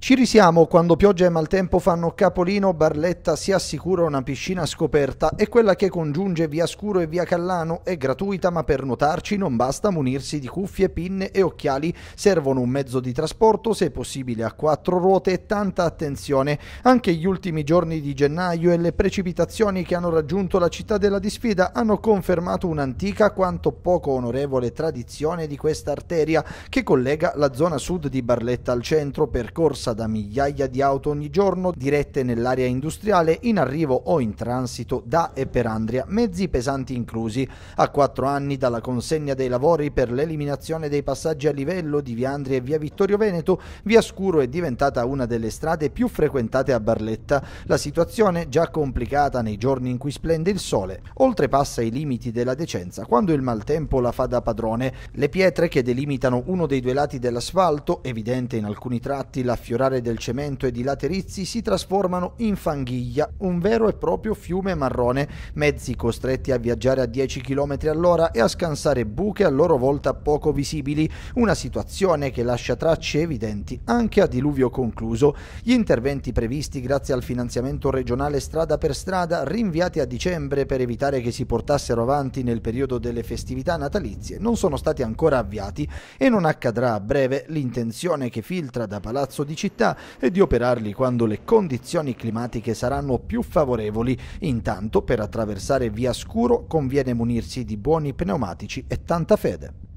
Ci risiamo quando pioggia e maltempo fanno capolino, Barletta si assicura una piscina scoperta e quella che congiunge via Scuro e via Callano è gratuita ma per nuotarci non basta munirsi di cuffie, pinne e occhiali, servono un mezzo di trasporto se possibile a quattro ruote e tanta attenzione. Anche gli ultimi giorni di gennaio e le precipitazioni che hanno raggiunto la città della disfida hanno confermato un'antica quanto poco onorevole tradizione di questa arteria che collega la zona sud di Barletta al centro percorsa passa da migliaia di auto ogni giorno dirette nell'area industriale in arrivo o in transito da e per Andria, mezzi pesanti inclusi, a quattro anni dalla consegna dei lavori per l'eliminazione dei passaggi a livello di via Andria e via Vittorio Veneto, via Scuro è diventata una delle strade più frequentate a Barletta. La situazione già complicata nei giorni in cui splende il sole, oltrepassa i limiti della decenza quando il maltempo la fa da padrone. Le pietre che delimitano uno dei due lati dell'asfalto, evidente in alcuni tratti la fiorenza curare del cemento e di laterizi si trasformano in fanghiglia, un vero e proprio fiume marrone, mezzi costretti a viaggiare a 10 km all'ora e a scansare buche a loro volta poco visibili, una situazione che lascia tracce evidenti anche a diluvio concluso. Gli interventi previsti grazie al finanziamento regionale strada per strada rinviati a dicembre per evitare che si portassero avanti nel periodo delle festività natalizie non sono stati ancora avviati e non accadrà a breve l'intenzione che filtra da Palazzo di Città città e di operarli quando le condizioni climatiche saranno più favorevoli. Intanto per attraversare Via Scuro conviene munirsi di buoni pneumatici e tanta fede.